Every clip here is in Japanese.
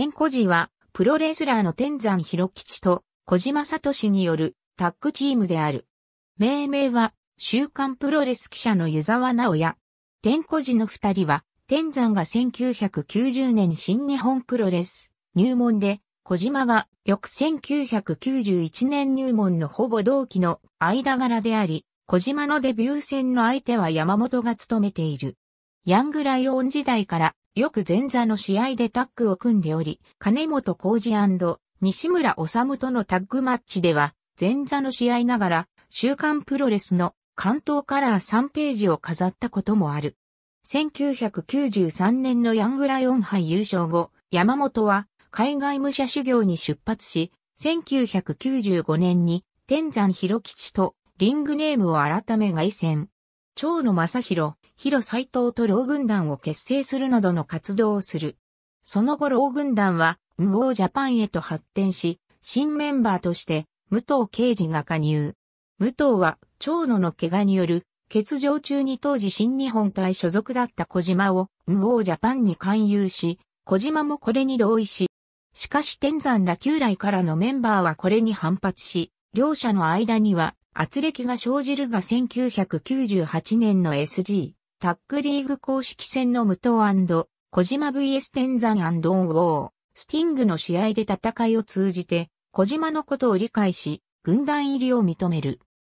天子寺は、プロレスラーの天山広吉と小島聡によるタッグチームである。命名は、週刊プロレス記者の湯沢直也。天子寺の二人は、天山が1990年新日本プロレス入門で、小島が翌1991年入門のほぼ同期の間柄であり、小島のデビュー戦の相手は山本が務めている。ヤングライオン時代からよく前座の試合でタッグを組んでおり、金本浩二西村治とのタッグマッチでは、前座の試合ながら、週刊プロレスの関東カラー3ページを飾ったこともある。1993年のヤングライオン杯優勝後、山本は海外武者修行に出発し、1995年に天山広吉とリングネームを改め外戦。長野正宏、広斎藤と老軍団を結成するなどの活動をする。その後老軍団は、無謀ジャパンへと発展し、新メンバーとして、武藤刑事が加入。武藤は、長野の怪我による、欠場中に当時新日本隊所属だった小島を、無謀ジャパンに勧誘し、小島もこれに同意し、しかし天山ら旧来からのメンバーはこれに反発し、両者の間には、圧力が生じるが1998年の SG、タッグリーグ公式戦の無党小島 VS 天山オンウォー、スティングの試合で戦いを通じて、小島のことを理解し、軍団入りを認める。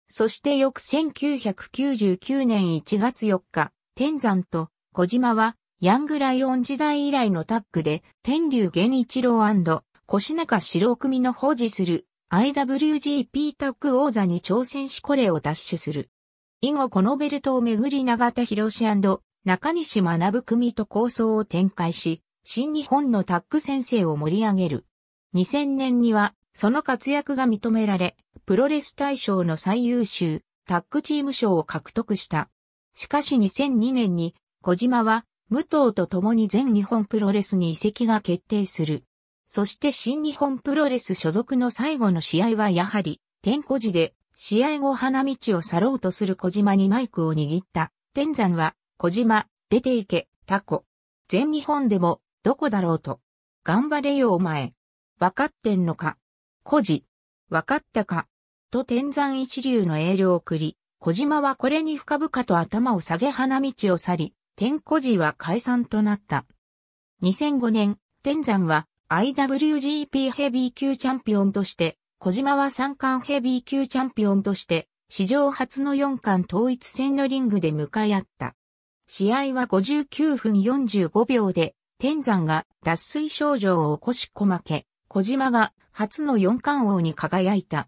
そして翌1999年1月4日、天山と小島は、ヤングライオン時代以来のタッグで、天竜源一郎越中四郎組の保持する IWGP タッグ王座に挑戦しこれを奪取する。以後このベルトをめぐり永田博士中西学組と構想を展開し、新日本のタッグ先生を盛り上げる。2000年には、その活躍が認められ、プロレス大賞の最優秀、タッグチーム賞を獲得した。しかし2002年に、小島は、武藤と共に全日本プロレスに移籍が決定する。そして新日本プロレス所属の最後の試合はやはり、天古寺で試合後花道を去ろうとする小島にマイクを握った。天山は、小島、出て行け、タコ。全日本でも、どこだろうと。頑張れよお前。わかってんのか。小児。わかったか。と天山一流の栄領を送り、小島はこれに深々と頭を下げ花道を去り、天小児は解散となった。2005年、天山は IWGP ヘビー級チャンピオンとして小島は三冠ヘビー級チャンピオンとして、史上初の4冠統一戦のリングで向かい合った。試合は59分45秒で、天山が脱水症状を起こし小負け、小島が初の4冠王に輝いた。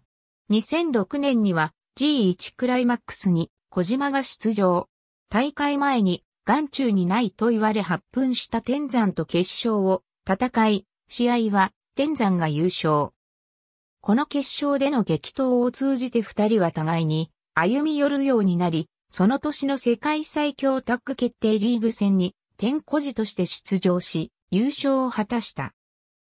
2006年には G1 クライマックスに小島が出場。大会前に眼中にないと言われ発奮した天山と決勝を戦い、試合は天山が優勝。この決勝での激闘を通じて二人は互いに歩み寄るようになり、その年の世界最強タッグ決定リーグ戦に天孤児として出場し、優勝を果たした。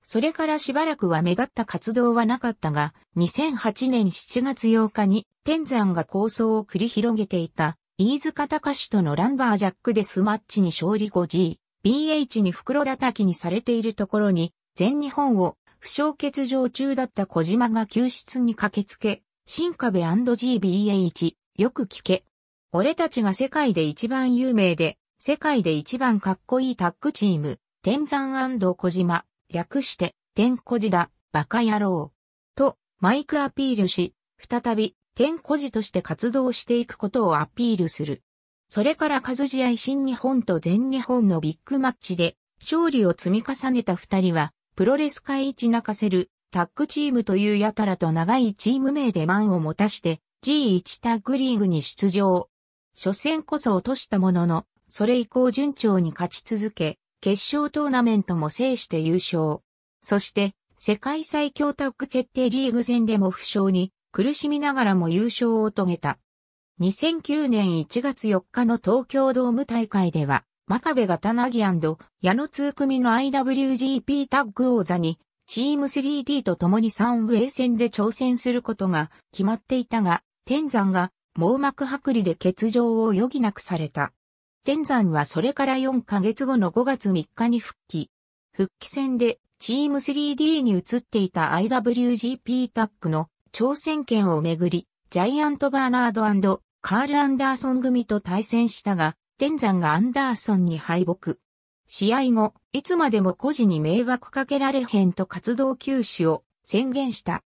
それからしばらくは目立った活動はなかったが、2008年7月8日に天山が構想を繰り広げていた、飯塚隆とのランバージャックデスマッチに勝利 5G、BH に袋叩きにされているところに、全日本を負傷欠場中だった小島が救出に駆けつけ、新壁 &GBH、よく聞け。俺たちが世界で一番有名で、世界で一番かっこいいタッグチーム、天山小島、略して、天小児だ、バカ野郎。と、マイクアピールし、再び、天小児として活動していくことをアピールする。それから数試合新日本と全日本のビッグマッチで、勝利を積み重ねた二人は、プロレス界一泣かせる、タッグチームというやたらと長いチーム名で満を持たして G1 タッグリーグに出場。初戦こそ落としたものの、それ以降順調に勝ち続け、決勝トーナメントも制して優勝。そして、世界最強タッグ決定リーグ戦でも負傷に苦しみながらも優勝を遂げた。2009年1月4日の東京ドーム大会では、真壁がタナギ矢野2組の IWGP タッグ王座に、チーム 3D と共に3ウェイ戦で挑戦することが決まっていたが、天山が網膜剥離で欠場を余儀なくされた。天山はそれから4ヶ月後の5月3日に復帰。復帰戦でチーム 3D に移っていた IWGP タッグの挑戦権をめぐり、ジャイアント・バーナードカール・アンダーソン組と対戦したが、天山がアンダーソンに敗北。試合後、いつまでも孤児に迷惑かけられへんと活動休止を宣言した。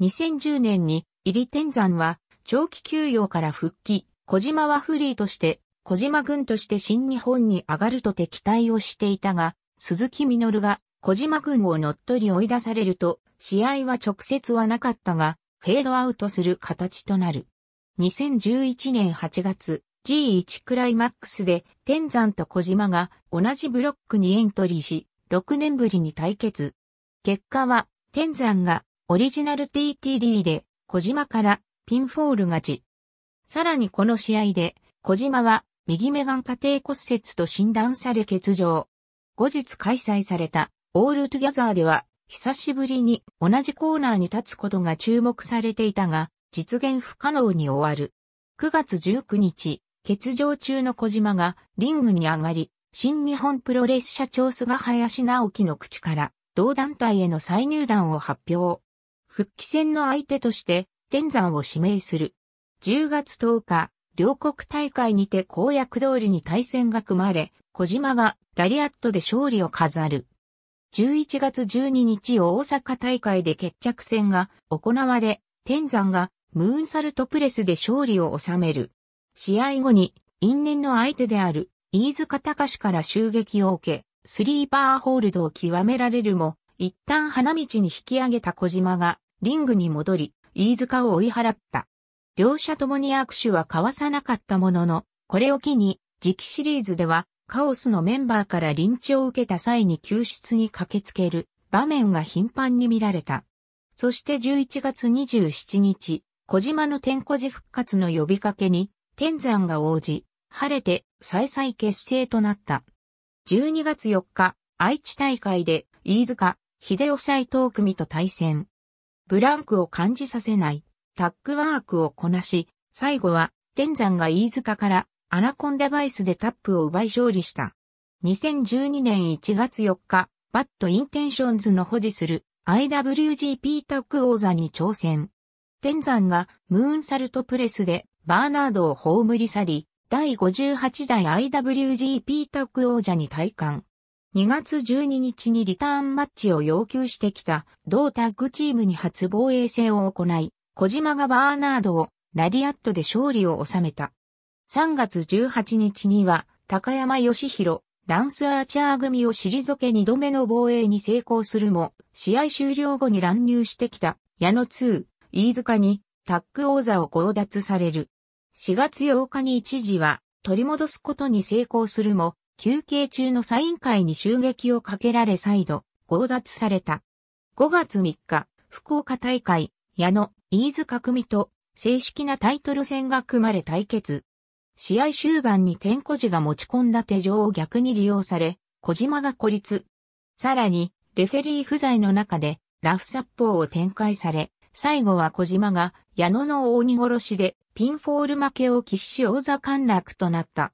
2010年に、入天山は、長期休養から復帰、小島はフリーとして、小島軍として新日本に上がると敵対をしていたが、鈴木みのるが小島軍を乗っ取り追い出されると、試合は直接はなかったが、フェードアウトする形となる。2011年8月、G1 クライマックスで天山と小島が同じブロックにエントリーし、6年ぶりに対決。結果は天山がオリジナル TTD で小島からピンフォール勝ち。さらにこの試合で小島は右目眼下底骨折と診断され欠場。後日開催されたオールトゥギャザーでは久しぶりに同じコーナーに立つことが注目されていたが実現不可能に終わる。9月19日、欠場中の小島がリングに上がり、新日本プロレス社長菅林直樹の口から同団体への再入団を発表。復帰戦の相手として天山を指名する。10月10日、両国大会にて公約通りに対戦が組まれ、小島がラリアットで勝利を飾る。11月12日大阪大会で決着戦が行われ、天山がムーンサルトプレスで勝利を収める。試合後に因縁の相手である飯塚隆から襲撃を受け、スリーパーホールドを極められるも、一旦花道に引き上げた小島がリングに戻り、飯塚を追い払った。両者ともに握手は交わさなかったものの、これを機に、次期シリーズでは、カオスのメンバーから臨地を受けた際に救出に駆けつける場面が頻繁に見られた。そして11月27日、小島の天小寺復活の呼びかけに天山が応じ、晴れて再々結成となった。12月4日、愛知大会で飯塚、秀夫斎藤組と対戦。ブランクを感じさせない、タックワークをこなし、最後は天山が飯塚からアナコンデバイスでタップを奪い勝利した。2012年1月4日、バットインテンションズの保持する IWGP タック王座に挑戦。天山がムーンサルトプレスでバーナードを葬り去り、第58代 IWGP タッグ王者に退官。2月12日にリターンマッチを要求してきた同タッグチームに初防衛戦を行い、小島がバーナードをラリアットで勝利を収めた。3月18日には高山義弘、ランスアーチャー組を退け2度目の防衛に成功するも、試合終了後に乱入してきた矢野2、飯塚にタッグ王座を強奪される。4月8日に一時は取り戻すことに成功するも、休憩中のサイン会に襲撃をかけられ再度、強奪された。5月3日、福岡大会、矢野、飯塚組と正式なタイトル戦が組まれ対決。試合終盤に天小寺が持ち込んだ手錠を逆に利用され、小島が孤立。さらに、レフェリー不在の中で、ラフ殺法を展開され、最後は小島が矢野の大荷殺しでピンフォール負けを喫し王座陥落となった。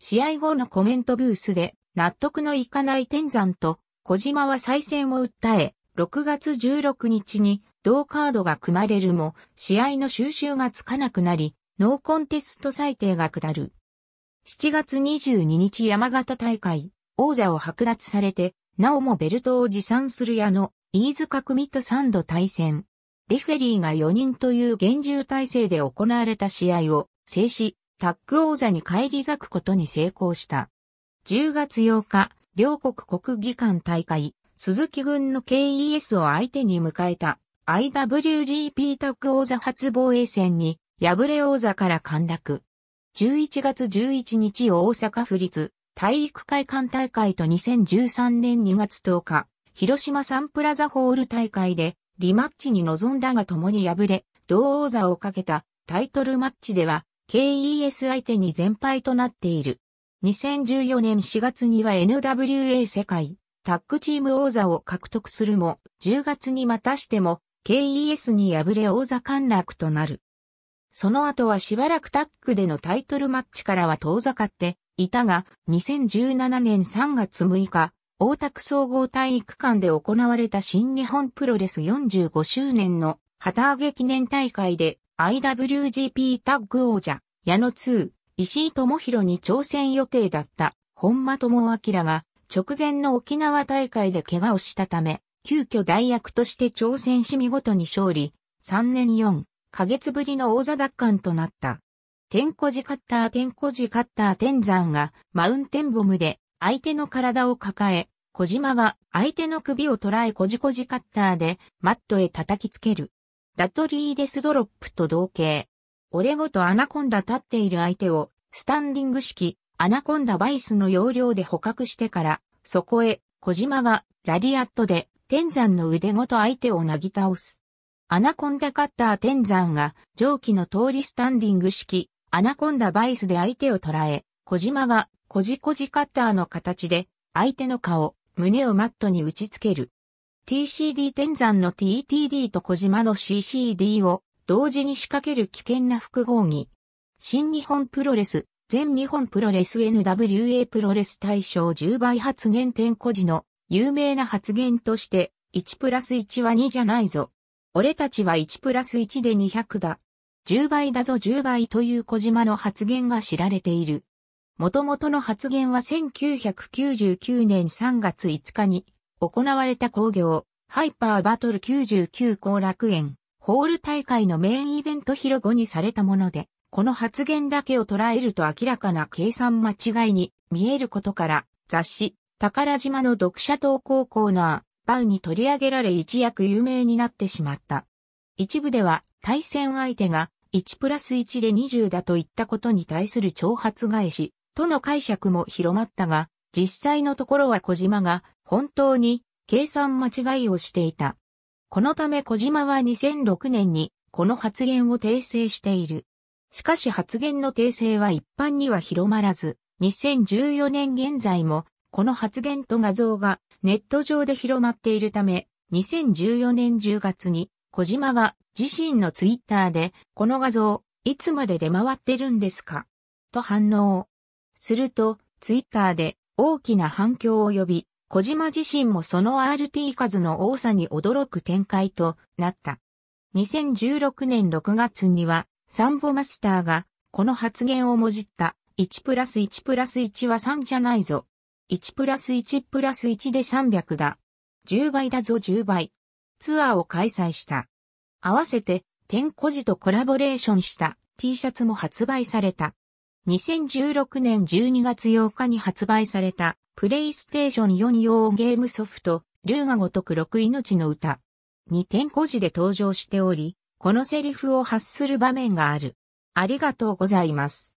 試合後のコメントブースで納得のいかない天山と小島は再戦を訴え、6月16日に同カードが組まれるも試合の収集がつかなくなり、ノーコンテスト裁定が下る。7月22日山形大会、王座を剥奪されて、なおもベルトを持参する矢野、飯塚組と3度対戦。レフェリーが4人という厳重体制で行われた試合を制し、タッグ王座に返り咲くことに成功した。10月8日、両国国技館大会、鈴木軍の KES を相手に迎えた IWGP タッグ王座初防衛戦に敗れ王座から陥落。11月11日大阪府立体育会館大会と2013年2月10日、広島サンプラザホール大会でリマッチに臨んだが共に敗れ、同王座をかけたタイトルマッチでは、KES 相手に全敗となっている。2014年4月には NWA 世界タッグチーム王座を獲得するも、10月にまたしても KES に敗れ王座陥落となる。その後はしばらくタッグでのタイトルマッチからは遠ざかっていたが、2017年3月6日、大田区総合体育館で行われた新日本プロレス45周年の旗揚げ記念大会で IWGP タッグ王者、矢野2、石井智弘に挑戦予定だった本間智明が直前の沖縄大会で怪我をしたため、急遽代役として挑戦し見事に勝利、3年4ヶ月ぶりの王座奪還となった。天コジカッター天コジカッター天山がマウンテンボムで相手の体を抱え、小島が相手の首を捉えこじこじカッターでマットへ叩きつける。ダトリーデスドロップと同型。俺ごとアナコンダ立っている相手をスタンディング式アナコンダバイスの要領で捕獲してから、そこへ小島がラリアットで天山の腕ごと相手をなぎ倒す。アナコンダカッター天山が上記の通りスタンディング式アナコンダバイスで相手を捉え、小島がこじこじカッターの形で、相手の顔、胸をマットに打ち付ける。TCD 天山の TTD と小島の CCD を同時に仕掛ける危険な複合技。新日本プロレス、全日本プロレス NWA プロレス大賞10倍発言点孤児の有名な発言として、1プラス1は2じゃないぞ。俺たちは1プラス1で200だ。10倍だぞ10倍という小島の発言が知られている。元々の発言は1999年3月5日に行われた工業ハイパーバトル99後楽園ホール大会のメインイベント広後にされたもので、この発言だけを捉えると明らかな計算間違いに見えることから雑誌宝島の読者投稿コーナーバウに取り上げられ一躍有名になってしまった。一部では対戦相手が1プラス1で20だといったことに対する挑発返し、との解釈も広まったが、実際のところは小島が本当に計算間違いをしていた。このため小島は2006年にこの発言を訂正している。しかし発言の訂正は一般には広まらず、2014年現在もこの発言と画像がネット上で広まっているため、2014年10月に小島が自身のツイッターでこの画像いつまで出回ってるんですかと反応。すると、ツイッターで大きな反響を呼び、小島自身もその RT 数の多さに驚く展開となった。2016年6月には、サンボマスターが、この発言をもじった、1プラス1プラス1は3じゃないぞ。1プラス1プラス1で300だ。10倍だぞ10倍。ツアーを開催した。合わせて、天古寺とコラボレーションした T シャツも発売された。2016年12月8日に発売された、プレイステーション4用ゲームソフト、龍が如く6命の歌。に点故事で登場しており、このセリフを発する場面がある。ありがとうございます。